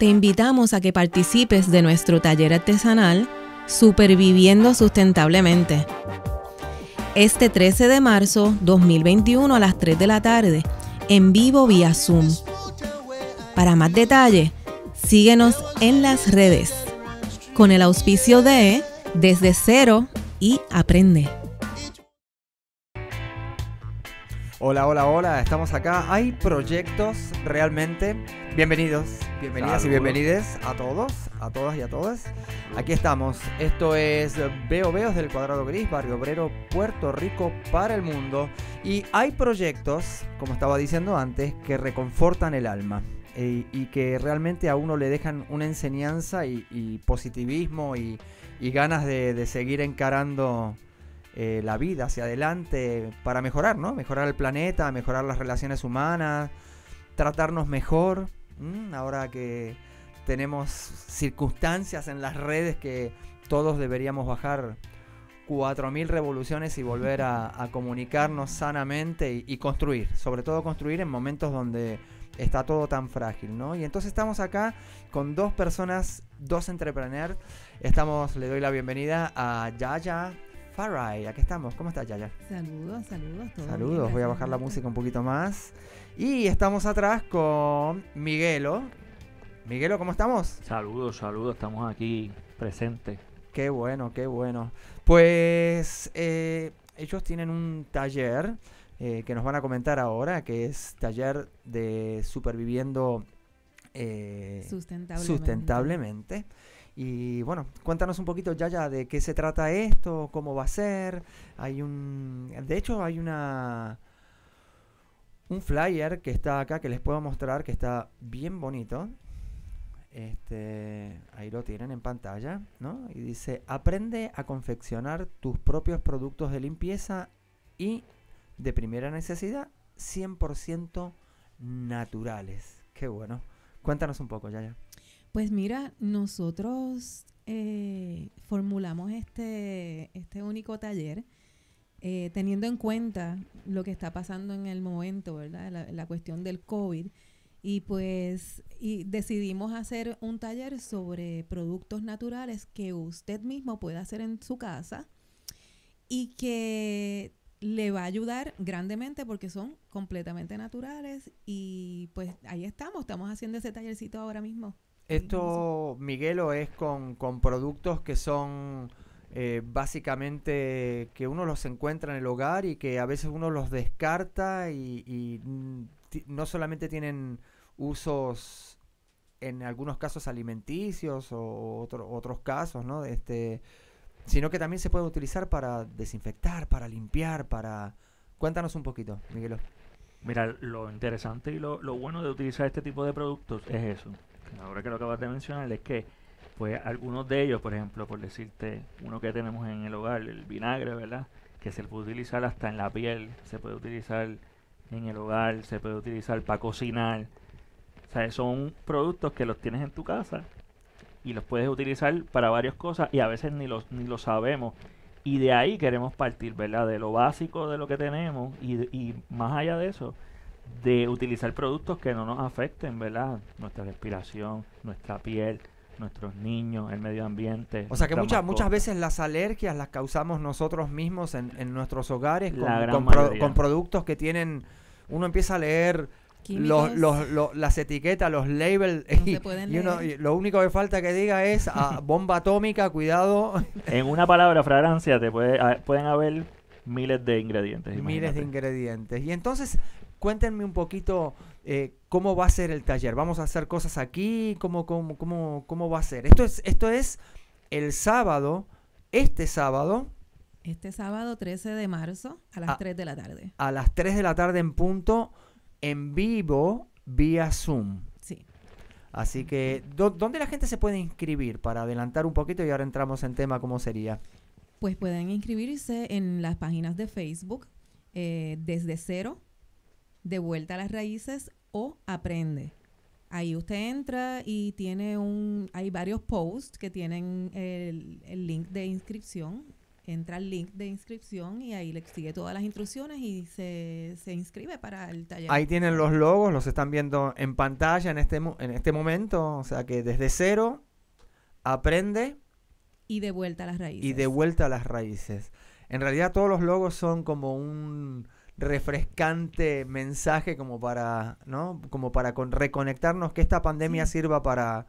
Te invitamos a que participes de nuestro taller artesanal Superviviendo Sustentablemente. Este 13 de marzo 2021 a las 3 de la tarde, en vivo vía Zoom. Para más detalle, síguenos en las redes. Con el auspicio de Desde Cero y Aprende. Hola, hola, hola, estamos acá. Hay proyectos realmente. Bienvenidos, bienvenidas y bienvenides a todos, a todas y a todas. Aquí estamos. Esto es Veo Veos del Cuadrado Gris, Barrio Obrero, Puerto Rico para el mundo. Y hay proyectos, como estaba diciendo antes, que reconfortan el alma eh, y, que realmente a uno le dejan una enseñanza y, positivismo y, ganas de, de seguir encarando eh, la vida hacia adelante para mejorar, ¿no? Mejorar el planeta, mejorar las relaciones humanas, tratarnos mejor. Ahora que tenemos circunstancias en las redes que todos deberíamos bajar 4.000 revoluciones y volver a, comunicarnos sanamente y, construir, sobre todo construir en momentos donde está todo tan frágil, ¿no? Y entonces estamos acá con dos personas, dos entrepreneurs. Estamos, le doy la bienvenida a Yaya, Farai. Aquí estamos. ¿Cómo estás, Yaya? Saludos, saludos. todos. saludos. Voy a bajar la música un poquito más. Y estamos atrás con Miguelo. Miguelo, ¿cómo estamos? Saludos, saludos. Estamos aquí presentes. Qué bueno, qué bueno. Pues eh, ellos tienen un taller eh, que nos van a comentar ahora, que es taller de superviviendo eh, sustentablemente. Y bueno, cuéntanos un poquito, Yaya, de qué se trata esto, cómo va a ser. Hay un. De hecho, hay una. Un flyer que está acá que les puedo mostrar que está bien bonito. Este, ahí lo tienen en pantalla, ¿no? Y dice, aprende a confeccionar tus propios productos de limpieza y de primera necesidad, 100% naturales. Qué bueno. Cuéntanos un poco, Yaya. Pues mira, nosotros eh, formulamos este, este único taller eh, teniendo en cuenta lo que está pasando en el momento, ¿verdad? La, cuestión del COVID. Y pues y decidimos hacer un taller sobre productos naturales que usted mismo puede hacer en su casa y que le va a ayudar grandemente porque son completamente naturales y pues ahí estamos, estamos haciendo ese tallercito ahora mismo. ¿Esto, Miguelo, es con, productos que son eh, básicamente que uno los encuentra en el hogar y que a veces uno los descarta y, no solamente tienen usos en algunos casos alimenticios o otros casos, ¿no? Este, sino que también se puede utilizar para desinfectar, para limpiar, para... Cuéntanos un poquito, Miguelo. Mira, lo interesante y lo bueno de utilizar este tipo de productos es eso, ahora que lo acabas de mencionar, es que pues algunos de ellos, por ejemplo, por decirte uno que tenemos en el hogar, el vinagre, ¿verdad? Que se puede utilizar hasta en la piel, se puede utilizar en el hogar, se puede utilizar para cocinar. O sea, son productos que los tienes en tu casa y los puedes utilizar para varias cosas y a veces ni los ni lo sabemos. Y de ahí queremos partir, ¿verdad? De lo básico de lo que tenemos y, y más allá de eso, de utilizar productos que no nos afecten, ¿verdad? Nuestra respiración, nuestra piel, nuestros niños, el medio ambiente. O sea que muchas, muchas veces las alergias las causamos nosotros mismos en, nuestros hogares con, productos que tienen... Uno empieza a leer los, los, las etiquetas, los labels y, lo único que falta que diga es ah, bomba atómica, cuidado. En una palabra, fragancia, te puede, ah, pueden haber miles de ingredientes. Miles de ingredientes. Y entonces, Cuéntenme un poquito eh, cómo va a ser el taller. ¿Vamos a hacer cosas aquí? ¿Cómo, va a ser? Esto es, esto es el sábado, este sábado. Este sábado 13 de marzo a las 3 ah, de la tarde. A las 3 de la tarde en punto, en vivo, vía Zoom. Sí. Así que, ¿dónde la gente se puede inscribir? Para adelantar un poquito y ahora entramos en tema, ¿cómo sería? Pues pueden inscribirse en las páginas de Facebook, eh, desde cero de vuelta a las raíces o aprende. Ahí usted entra y tiene un, hay varios posts que tienen el, link de inscripción. Entra el link de inscripción y ahí le sigue todas las instrucciones y se, inscribe para el taller. Ahí tienen los logos, los están viendo en pantalla en este, en este momento. O sea que desde cero aprende. Y de vuelta a las raíces. Y de vuelta a las raíces. En realidad todos los logos son como un refrescante mensaje como para, ¿no? Como para reconectarnos, que esta pandemia sirva para,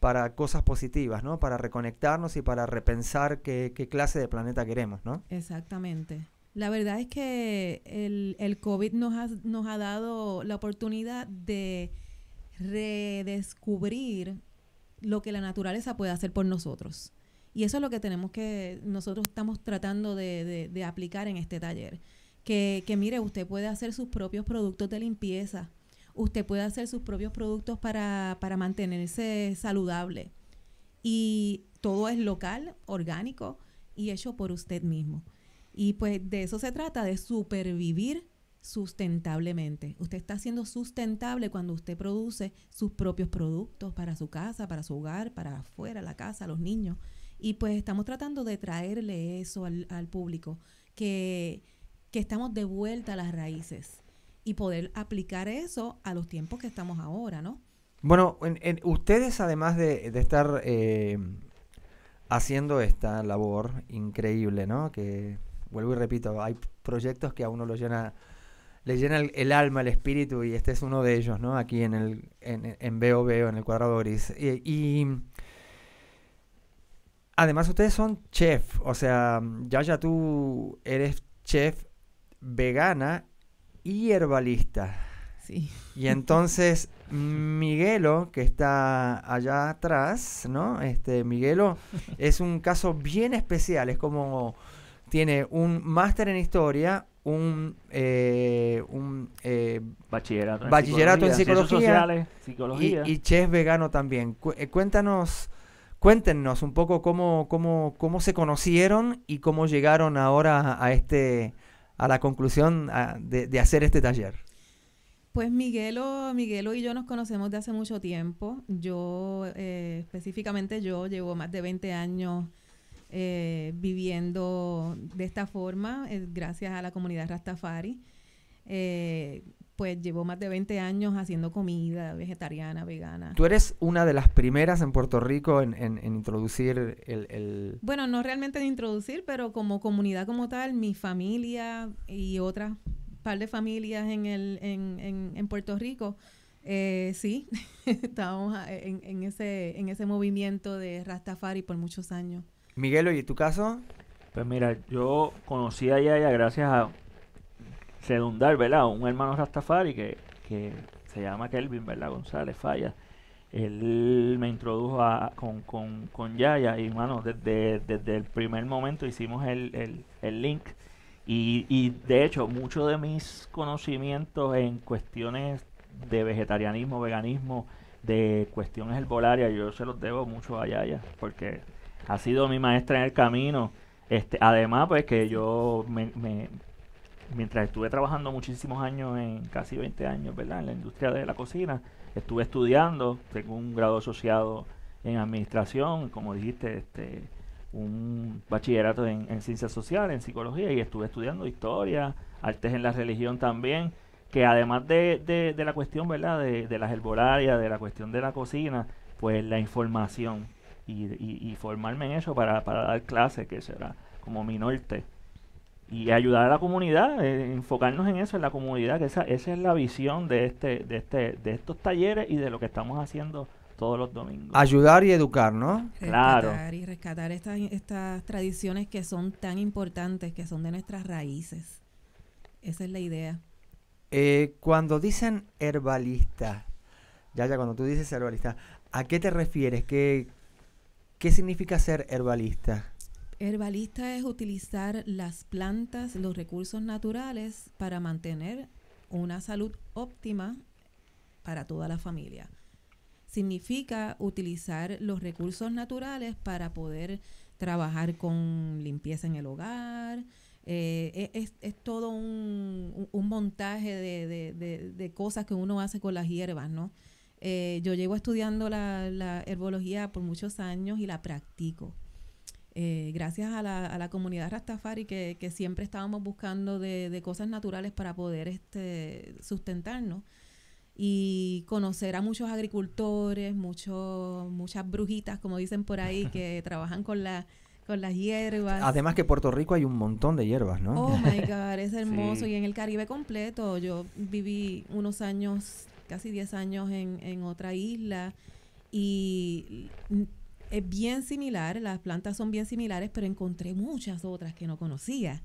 para cosas positivas, ¿no? Para reconectarnos y para repensar qué, clase de planeta queremos, ¿no? Exactamente. La verdad es que el, COVID nos ha, nos ha dado la oportunidad de redescubrir lo que la naturaleza puede hacer por nosotros. Y eso es lo que tenemos que, nosotros estamos tratando de, de aplicar en este taller que, que mire, usted puede hacer sus propios productos de limpieza, usted puede hacer sus propios productos para, mantenerse saludable. Y todo es local, orgánico y hecho por usted mismo. Y pues de eso se trata, de supervivir sustentablemente. Usted está siendo sustentable cuando usted produce sus propios productos para su casa, para su hogar, para afuera, la casa, los niños. Y pues estamos tratando de traerle eso al, al público, que que estamos de vuelta a las raíces y poder aplicar eso a los tiempos que estamos ahora, ¿no? Bueno, en, ustedes además de, estar eh, haciendo esta labor increíble, ¿no? Que vuelvo y repito, hay proyectos que a uno lo llena, le llena el, alma, el espíritu y este es uno de ellos, ¿no? Aquí en el en, en Veo Veo, en el cuadrado gris y, y además ustedes son chef, o sea, ya ya tú eres chef vegana y herbalista. Sí. Y entonces Miguelo, que está allá atrás, ¿no? Este Miguelo es un caso bien especial, es como tiene un máster en historia, un, eh, un eh, bachillerato, en psicología, psicología, Y, y chef vegano también. Eh, cuéntanos, cuéntenos un poco cómo, cómo, cómo se conocieron y cómo llegaron ahora a este a la conclusión de, hacer este taller? Pues Miguelo, Miguelo y yo nos conocemos de hace mucho tiempo. Yo, eh, específicamente yo, llevo más de 20 años eh, viviendo de esta forma, eh, gracias a la comunidad Rastafari pues llevo más de 20 años haciendo comida vegetariana, vegana. Tú eres una de las primeras en Puerto Rico en, introducir el, Bueno, no realmente en introducir, pero como comunidad como tal, mi familia y otra par de familias en, el, en, en Puerto Rico, eh, sí, estábamos eh, en, ese, en ese movimiento de Rastafari por muchos años. Miguel, ¿y tu caso? Pues mira, yo conocí a ella gracias a redundar, ¿verdad? Un hermano Rastafari que, que se llama Kelvin, ¿verdad? González Falla. Él me introdujo con, Yaya y, mano, desde, el primer momento hicimos el, el, link. Y, de hecho, muchos de mis conocimientos en cuestiones de vegetarianismo, veganismo, de cuestiones herbolarias, yo se los debo mucho a Yaya, porque ha sido mi maestra en el camino. Este, además, pues que yo me mientras estuve trabajando muchísimos años, en casi 20 años, ¿verdad? En la industria de la cocina, estuve estudiando, tengo un grado asociado en administración, como dijiste, este, un bachillerato en, ciencias sociales, en psicología, y estuve estudiando historia, artes en la religión también, que además de, la cuestión, ¿verdad? De, las herbolarias, de la cuestión de la cocina, pues la información y, formarme en eso para, para dar clases, que será como mi norte y ayudar a la comunidad, eh, enfocarnos en eso, en la comunidad, que esa, esa es la visión de, este, de, este, de estos talleres y de lo que estamos haciendo todos los domingos. Ayudar y educar, ¿no? claro. y rescatar estas, estas tradiciones que son tan importantes, que son de nuestras raíces. Esa es la idea. Eh, cuando dicen herbalista, ya, ya, cuando tú dices herbalista, ¿a qué te refieres? ¿Qué, qué significa ser herbalista? Herbalista es utilizar las plantas, los recursos naturales para mantener una salud óptima para toda la familia. Significa utilizar los recursos naturales para poder trabajar con limpieza en el hogar. Eh, e-, es, todo un, montaje de, cosas que uno hace con las hierbas, eh, yo llevo estudiando la herbología por muchos años y la practico eh, gracias a la, comunidad Rastafari que, siempre estábamos buscando de, cosas naturales para poder este, sustentarnos y conocer a muchos agricultores, muchos, muchas brujitas, como dicen por ahí, que trabajan con la con las hierbas. Además que Puerto Rico hay un montón de hierbas, ¿no? Oh my God, es hermoso. Y en el Caribe completo, yo viví unos años, casi 10 años en, en otra isla y es bien similar, las plantas son bien similares, pero encontré muchas otras que no conocía.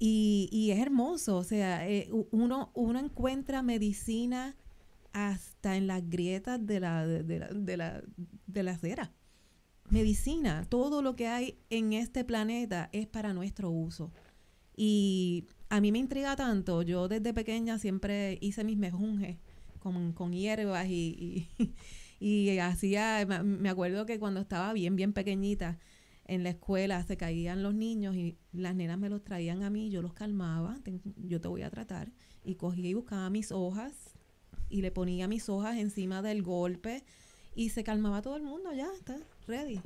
Y, es hermoso, o sea, eh, uno, uno encuentra medicina hasta en las grietas de la, de, la, acera. Medicina, todo lo que hay en este planeta es para nuestro uso. Y a mí me intriga tanto, yo desde pequeña siempre hice mis mejunjes con, hierbas y Y hacía, me acuerdo que cuando estaba bien, bien pequeñita, en la escuela se caían los niños y las nenas me los traían a mí, yo los calmaba, yo te voy a tratar. Y cogía y buscaba mis hojas y le ponía mis hojas encima del golpe y se calmaba todo el mundo, ya, está, ready.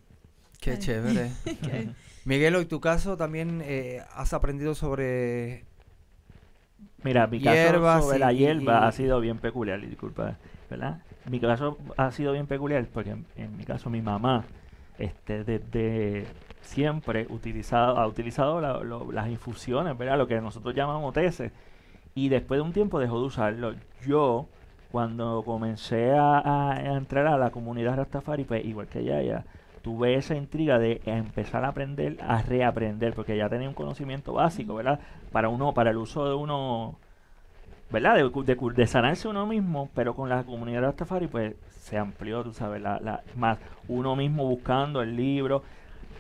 Qué chévere. Miguel, hoy ¿y tu caso también eh, has aprendido sobre Mira, mi caso sobre la hierba ha sido bien peculiar, disculpa, ¿verdad? mi caso ha sido bien peculiar porque en, mi caso mi mamá desde este, siempre ha utilizado las infusiones, ¿verdad? Lo que nosotros llamamos teces. Y después de un tiempo dejó de usarlo. Yo, cuando comencé a, entrar a la comunidad Rastafari, pues igual que ella, ya tuve esa intriga de empezar a aprender, a reaprender, porque ya tenía un conocimiento básico, ¿verdad? Para uno, para el uso de uno ¿verdad? De, de, sanarse uno mismo, pero con la comunidad de Astafari, pues se amplió, tú sabes, la, la, más uno mismo buscando el libro.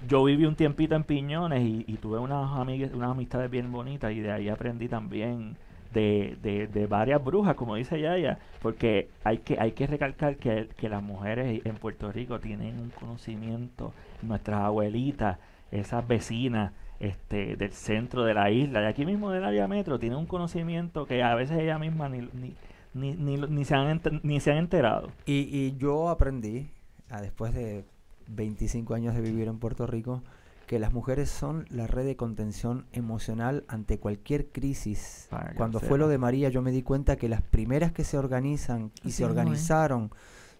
Yo viví un tiempito en Piñones y, tuve unas, amistades bien bonitas y de ahí aprendí también de, de, de varias brujas, como dice Yaya, porque hay que, hay que recalcar que, que las mujeres en Puerto Rico tienen un conocimiento, nuestras abuelitas, esas vecinas, este, del centro de la isla, de aquí mismo del área metro, tiene un conocimiento que a veces ella misma ni, ni, se, han ni se han enterado. Y, y yo aprendí, ah, después de 25 años de vivir en Puerto Rico, que las mujeres son la red de contención emocional ante cualquier crisis. Cuando fue lo de María, yo me di cuenta que las primeras que se organizan y se organizaron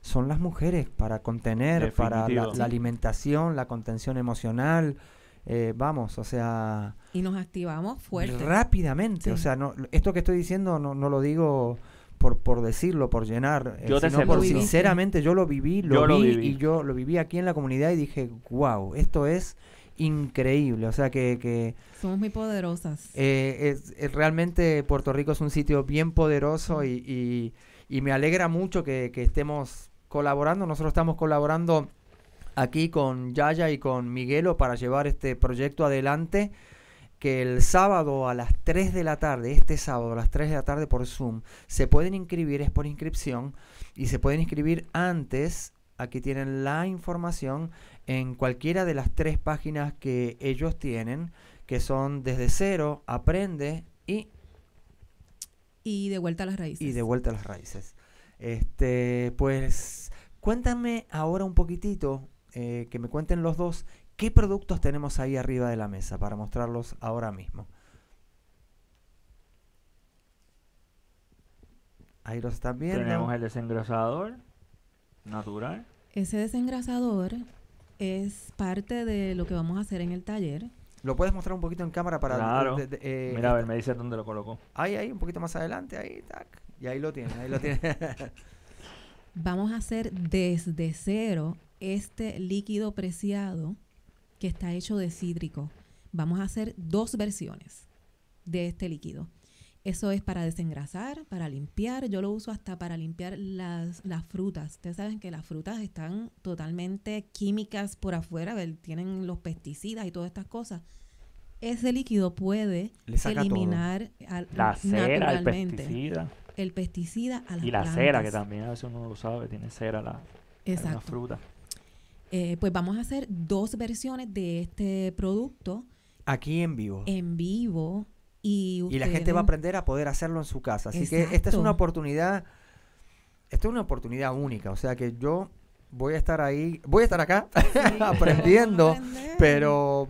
son las mujeres para contener, para la, alimentación, la contención emocional, eh, vamos, o sea... Y nos activamos fuerte. Rápidamente, o sea, no, esto que estoy diciendo no, no lo digo por, por decirlo, por llenar, eh, yo sino por sinceramente yo lo viví, lo vi y yo lo viví aquí en la comunidad y dije, wow, esto es increíble, o sea que... Somos muy poderosas. Eh, realmente Puerto Rico es un sitio bien poderoso y, me alegra mucho que estemos colaborando, nosotros estamos colaborando aquí con Yaya y con Miguelo para llevar este proyecto adelante que el sábado a las 3 de la tarde, este sábado a las 3 de la tarde por Zoom, se pueden inscribir, es por inscripción, y se pueden inscribir antes, aquí tienen la información, en cualquiera de las tres páginas que ellos tienen, que son desde cero, aprende y... Y de vuelta a las raíces. Y de vuelta a las raíces. Este, pues cuéntame ahora un poquitito eh, que me cuenten los dos qué productos tenemos ahí arriba de la mesa para mostrarlos ahora mismo. Ahí los están viendo. Tenemos el desengrasador natural. Ese desengrasador es parte de lo que vamos a hacer en el taller. ¿Lo puedes mostrar un poquito en cámara para... Claro. Eh, Mira, a ver, me dice dónde lo colocó. Ahí, ahí, un poquito más adelante, ahí, tac. Y ahí lo tiene, ahí lo tiene. vamos a hacer desde cero este líquido preciado que está hecho de cítrico. Vamos a hacer dos versiones de este líquido. Eso es para desengrasar, para limpiar. Yo lo uso hasta para limpiar las, frutas. Ustedes saben que las frutas están totalmente químicas por afuera, tienen los pesticidas y todas estas cosas. Ese líquido puede eliminar la cera, el pesticida. Y la cera, que también a veces uno lo sabe, tiene cera la, la fruta. Eh, pues vamos a hacer dos versiones de este producto. Aquí en vivo. En vivo. Y, la gente va a aprender a poder hacerlo en su casa. Así que esta es una oportunidad, esta es una oportunidad única. O sea que yo voy a estar ahí, voy a estar acá aprendiendo, pero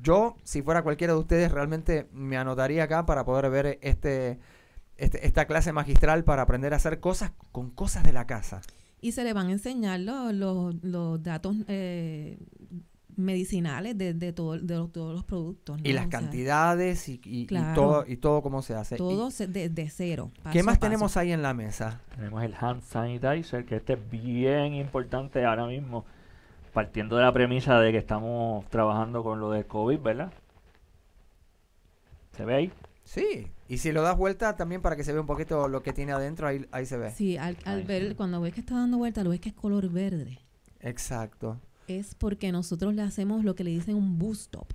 yo, si fuera cualquiera de ustedes, realmente me anotaría acá para poder ver este, este esta clase magistral para aprender a hacer cosas con cosas de la casa y se le van a enseñar los, los, datos eh, medicinales de, todo, todos los productos. Y las cantidades y, todo, cómo se hace. Todo desde de cero. ¿Qué más tenemos ahí en la mesa? Tenemos el hand sanitizer, que este es bien importante ahora mismo, partiendo de la premisa de que estamos trabajando con lo del COVID, ¿verdad? ¿Se ve ahí? Sí, y si lo das vuelta también para que se vea un poquito lo que tiene adentro, ahí, se ve. Sí, al, ver, cuando ves que está dando vuelta, lo ves que es color verde. Exacto. Es porque nosotros le hacemos lo que le dicen un boost up.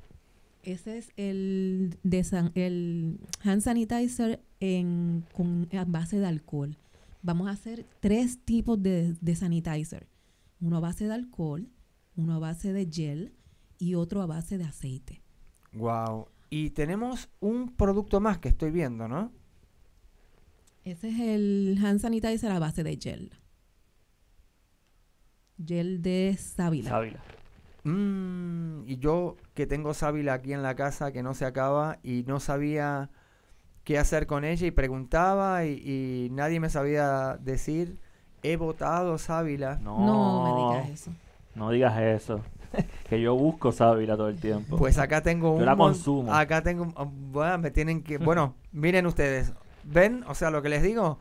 Ese es el, de el hand sanitizer en, con a base de alcohol. Vamos a hacer tres tipos de, de sanitizer. Uno a base de alcohol, uno a base de gel y otro a base de aceite. Wow, y tenemos un producto más que estoy viendo, ¿no? Ese es el hand sanitizer a base de gel. Gel de sábila. Sábila. Mm, y yo que tengo sábila aquí en la casa que no se acaba y no sabía qué hacer con ella y preguntaba y, nadie me sabía decir, he votado sábila. No, no me digas eso. No digas eso. que yo busco sábila todo el tiempo. Pues acá tengo un. Yo consumo. Acá tengo. Um, bueno, me tienen que. Bueno, miren ustedes. ¿Ven? O sea, lo que les digo.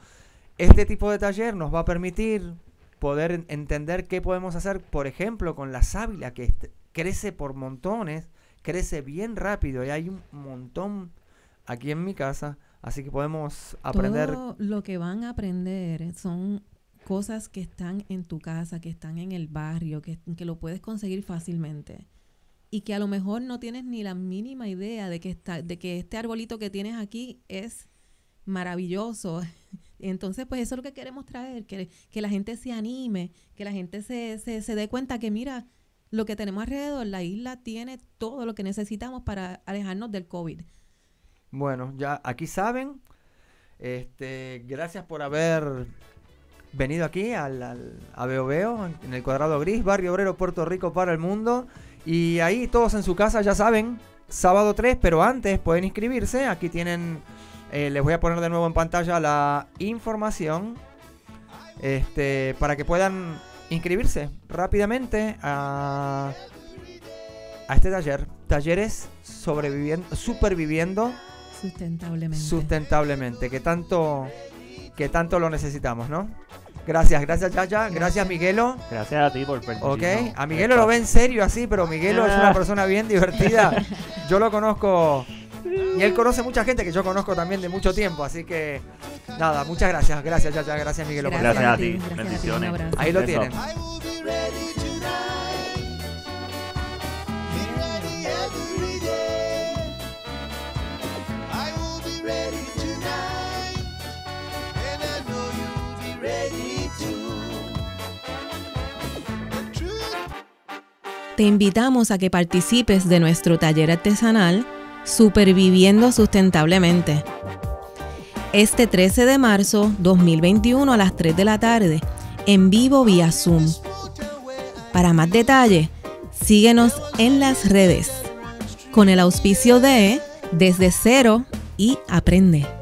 Este tipo de taller nos va a permitir poder entender qué podemos hacer, por ejemplo, con la sábila que crece por montones, crece bien rápido y hay un montón aquí en mi casa, así que podemos aprender. lo que van a aprender son cosas que están en tu casa, que están en el barrio, que, lo puedes conseguir fácilmente y que a lo mejor no tienes ni la mínima idea de que, está, de que este arbolito que tienes aquí es maravilloso. Entonces, pues eso es lo que queremos traer, que, que la gente se anime, que la gente se, se, se, dé cuenta que mira, lo que tenemos alrededor, la isla tiene todo lo que necesitamos para alejarnos del COVID. Bueno, ya aquí saben, este, gracias por haber venido aquí al, a Veo en el cuadrado gris, Barrio Obrero Puerto Rico para el mundo. Y ahí todos en su casa ya saben, sábado 3, pero antes pueden inscribirse. Aquí tienen, eh, les voy a poner de nuevo en pantalla la información este, para que puedan inscribirse rápidamente a, a este taller. Talleres sobreviviendo, superviviendo sustentablemente. Sustentablemente, que tanto, que tanto lo necesitamos, ¿no? Gracias, gracias Chacha, gracias Miguelo. Gracias a ti por permiso Ok, a Miguelo lo ve en serio así, pero Miguelo es una ah. persona bien divertida. Yo lo conozco y él conoce mucha gente que yo conozco también de mucho tiempo, así que nada, muchas gracias, gracias Chacha, gracias Miguelo. gracias a ti, bendiciones. Ahí lo tienen. Te invitamos a que participes de nuestro taller artesanal Superviviendo Sustentablemente. Este 13 de marzo 2021 a las 3 de la tarde, en vivo vía Zoom. Para más detalle, síguenos en las redes. Con el auspicio de Desde Cero y Aprende.